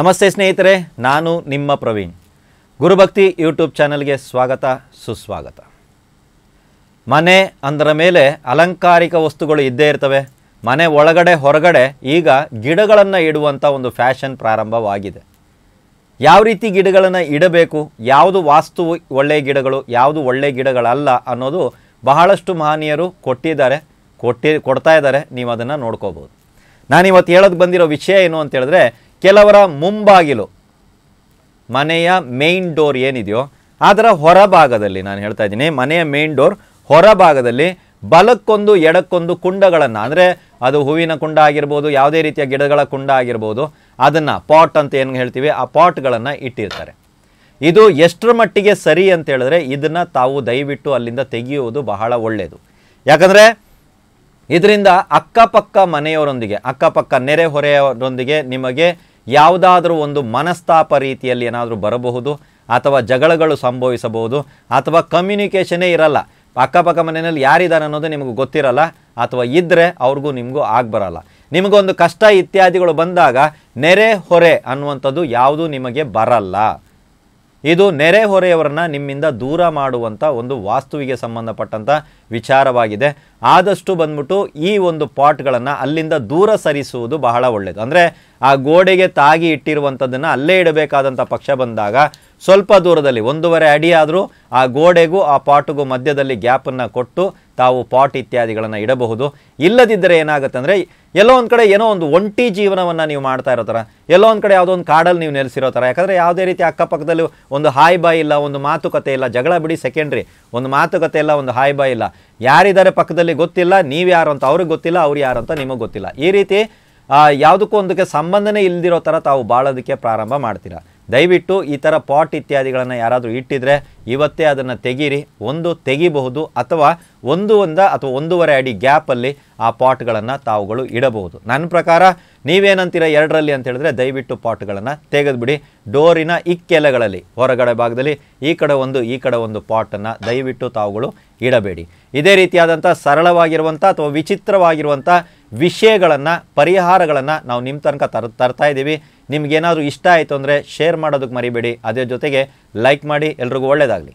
ನಮಸ್ತೆ ಸ್ನೇಹಿತರೆ ನಾನು ನಿಮ್ಮ ಪ್ರವೀಣ್ ಗುರುಭಕ್ತಿ ಯೂಟ್ಯೂಬ್ ಚಾನಲ್ಗೆ ಸ್ವಾಗತ ಸುಸ್ವಾಗತ ಮನೆ ಅಂದರ ಮೇಲೆ ಅಲಂಕಾರಿಕ ವಸ್ತುಗಳು ಇದ್ದೇ ಇರ್ತವೆ ಮನೆ ಒಳಗಡೆ ಹೊರಗಡೆ ಈಗ ಗಿಡಗಳನ್ನು ಇಡುವಂಥ ಒಂದು ಫ್ಯಾಷನ್ ಪ್ರಾರಂಭವಾಗಿದೆ ಯಾವ ರೀತಿ ಗಿಡಗಳನ್ನು ಇಡಬೇಕು ಯಾವುದು ವಾಸ್ತು ಒಳ್ಳೆಯ ಗಿಡಗಳು ಯಾವುದು ಒಳ್ಳೆಯ ಗಿಡಗಳಲ್ಲ ಅನ್ನೋದು ಬಹಳಷ್ಟು ಮಹನೀಯರು ಕೊಟ್ಟಿದ್ದಾರೆ ಕೊಟ್ಟಿ ಕೊಡ್ತಾ ಇದ್ದಾರೆ ನೀವು ಅದನ್ನು ನೋಡ್ಕೋಬೋದು ನಾನಿವತ್ತು ಹೇಳೋದು ಬಂದಿರೋ ವಿಷಯ ಏನು ಅಂತ ಹೇಳಿದ್ರೆ ಕೆಲವರ ಮುಂಬಾಗಿಲು ಮನೆಯ ಮೇನ್ ಡೋರ್ ಏನಿದೆಯೋ ಅದರ ಹೊರಭಾಗದಲ್ಲಿ ನಾನು ಹೇಳ್ತಾ ಇದ್ದೀನಿ ಮನೆಯ ಮೇನ್ ಡೋರ್ ಹೊರಭಾಗದಲ್ಲಿ ಬಲಕ್ಕೊಂದು ಎಡಕ್ಕೊಂದು ಕುಂಡಗಳನ್ನು ಅಂದರೆ ಅದು ಹೂವಿನ ಕುಂಡ ಆಗಿರ್ಬೋದು ಯಾವುದೇ ರೀತಿಯ ಗಿಡಗಳ ಕುಂಡ ಆಗಿರ್ಬೋದು ಅದನ್ನು ಪಾಟ್ ಅಂತ ಏನು ಹೇಳ್ತೀವಿ ಆ ಪಾಟ್ಗಳನ್ನು ಇಟ್ಟಿರ್ತಾರೆ ಇದು ಎಷ್ಟರ ಮಟ್ಟಿಗೆ ಸರಿ ಅಂತ ಹೇಳಿದ್ರೆ ಇದನ್ನು ತಾವು ದಯವಿಟ್ಟು ಅಲ್ಲಿಂದ ತೆಗೆಯುವುದು ಬಹಳ ಒಳ್ಳೆಯದು ಯಾಕಂದರೆ ಇದರಿಂದ ಅಕ್ಕಪಕ್ಕ ಮನೆಯವರೊಂದಿಗೆ ಅಕ್ಕಪಕ್ಕ ನೆರೆಹೊರೆಯವರೊಂದಿಗೆ ನಿಮಗೆ ಯಾವುದಾದರೂ ಒಂದು ಮನಸ್ತಾಪ ರೀತಿಯಲ್ಲಿ ಏನಾದರೂ ಬರಬಹುದು ಅಥವಾ ಜಗಳಗಳು ಸಂಭವಿಸಬಹುದು ಅಥವಾ ಕಮ್ಯುನಿಕೇಷನೇ ಇರಲ್ಲ ಅಕ್ಕಪಕ್ಕ ಮನೆಯಲ್ಲಿ ಯಾರಿದ್ದಾರೆ ಅನ್ನೋದು ನಿಮಗೆ ಗೊತ್ತಿರಲ್ಲ ಅಥವಾ ಇದ್ದರೆ ಅವ್ರಿಗೂ ನಿಮಗೂ ಆಗಬರಲ್ಲ ನಿಮಗೊಂದು ಕಷ್ಟ ಇತ್ಯಾದಿಗಳು ಬಂದಾಗ ನೆರೆ ಹೊರೆ ಅನ್ನುವಂಥದ್ದು ಯಾವುದೂ ನಿಮಗೆ ಬರಲ್ಲ ಇದು ನೆರೆ ಹೊರೆಯವರನ್ನ ನಿಮ್ಮಿಂದ ದೂರ ಮಾಡುವಂಥ ಒಂದು ವಾಸ್ತುವಿಗೆ ಸಂಬಂಧಪಟ್ಟಂಥ ವಿಚಾರವಾಗಿದೆ ಆದಷ್ಟು ಬಂದ್ಬಿಟ್ಟು ಈ ಒಂದು ಪಾಟ್ಗಳನ್ನು ಅಲ್ಲಿಂದ ದೂರ ಸರಿಸುವುದು ಬಹಳ ಒಳ್ಳೆಯದು ಅಂದರೆ ಆ ಗೋಡೆಗೆ ತಾಗಿ ಇಟ್ಟಿರುವಂಥದ್ದನ್ನು ಅಲ್ಲೇ ಇಡಬೇಕಾದಂಥ ಪಕ್ಷ ಬಂದಾಗ ಸ್ವಲ್ಪ ದೂರದಲ್ಲಿ ಒಂದೂವರೆ ಅಡಿ ಆ ಗೋಡೆಗೂ ಆ ಪಾಟಿಗೂ ಮಧ್ಯದಲ್ಲಿ ಗ್ಯಾಪನ್ನು ಕೊಟ್ಟು ತಾವು ಪಾಟ್ ಇತ್ಯಾದಿಗಳನ್ನು ಇಡಬಹುದು ಇಲ್ಲದಿದ್ದರೆ ಏನಾಗುತ್ತೆ ಅಂದರೆ ಎಲ್ಲೋ ಒಂದು ಕಡೆ ಏನೋ ಒಂದು ಒಂಟಿ ಜೀವನವನ್ನು ನೀವು ಮಾಡ್ತಾ ಇರೋ ಥರ ಎಲ್ಲೋ ಒಂದು ಕಡೆ ಯಾವುದೋ ಒಂದು ಕಾಡಲ್ಲಿ ನೀವು ನೆಲೆಸಿರೋ ಥರ ಯಾಕಂದರೆ ಯಾವುದೇ ರೀತಿ ಅಕ್ಕಪಕ್ಕದಲ್ಲಿ ಒಂದು ಹಾಯ್ ಬಾಯ್ ಇಲ್ಲ ಒಂದು ಮಾತುಕತೆ ಇಲ್ಲ ಜಗಳ ಬಿಡಿ ಸೆಕೆಂಡ್ರಿ ಒಂದು ಮಾತುಕತೆ ಇಲ್ಲ ಒಂದು ಹಾಯ್ ಬಾಯ್ ಇಲ್ಲ ಯಾರಿದ್ದಾರೆ ಪಕ್ಕದಲ್ಲಿ ಗೊತ್ತಿಲ್ಲ ನೀವು ಯಾರು ಅಂತ ಅವ್ರಿಗೆ ಗೊತ್ತಿಲ್ಲ ಅವ್ರು ಯಾರು ಅಂತ ನಿಮಗೆ ಗೊತ್ತಿಲ್ಲ ಈ ರೀತಿ ಯಾವುದಕ್ಕೂ ಒಂದಕ್ಕೆ ಸಂಬಂಧನೇ ಇಲ್ದಿರೋ ಥರ ತಾವು ಬಾಳೋದಕ್ಕೆ ಪ್ರಾರಂಭ ಮಾಡ್ತೀರಾ ದಯವಿಟ್ಟು ಈ ಥರ ಪಾಟ್ ಇತ್ಯಾದಿಗಳನ್ನು ಯಾರಾದರೂ ಇಟ್ಟಿದ್ರೆ ಇವತ್ತೇ ಅದನ್ನು ತೆಗೀರಿ ಒಂದು ತೆಗಿಬಹುದು ಅಥವಾ ಒಂದು ಒಂದ ಅಥವಾ ಒಂದೂವರೆ ಅಡಿ ಗ್ಯಾಪಲ್ಲಿ ಆ ಪಾಟ್ಗಳನ್ನು ತಾವುಗಳು ಇಡಬಹುದು ನನ್ನ ಪ್ರಕಾರ ನೀವೇನಂತೀರ ಎರಡರಲ್ಲಿ ಅಂತ ಹೇಳಿದ್ರೆ ದಯವಿಟ್ಟು ಪಾಟ್ಗಳನ್ನು ತೆಗೆದುಬಿಡಿ ಡೋರಿನ ಇಕ್ಕೆಲೆಗಳಲ್ಲಿ ಹೊರಗಡೆ ಭಾಗದಲ್ಲಿ ಈ ಕಡೆ ಒಂದು ಈ ಕಡೆ ಒಂದು ಪಾಟನ್ನು ದಯವಿಟ್ಟು ತಾವುಗಳು ಇಡಬೇಡಿ ಇದೇ ರೀತಿಯಾದಂಥ ಸರಳವಾಗಿರುವಂಥ ಅಥವಾ ವಿಚಿತ್ರವಾಗಿರುವಂಥ ವಿಷಯಗಳನ್ನು ಪರಿಹಾರಗಳನ್ನು ನಾವು ನಿಮ್ಮ ತನಕ ತರ ತರ್ತಾ ಇದ್ದೀವಿ ಇಷ್ಟ ಆಯಿತು ಅಂದರೆ ಶೇರ್ ಮಾಡೋದಕ್ಕೆ ಮರಿಬೇಡಿ ಅದರ ಜೊತೆಗೆ ಲೈಕ್ ಮಾಡಿ ಎಲ್ರಿಗೂ ಒಳ್ಳೆಯದಾಗಲಿ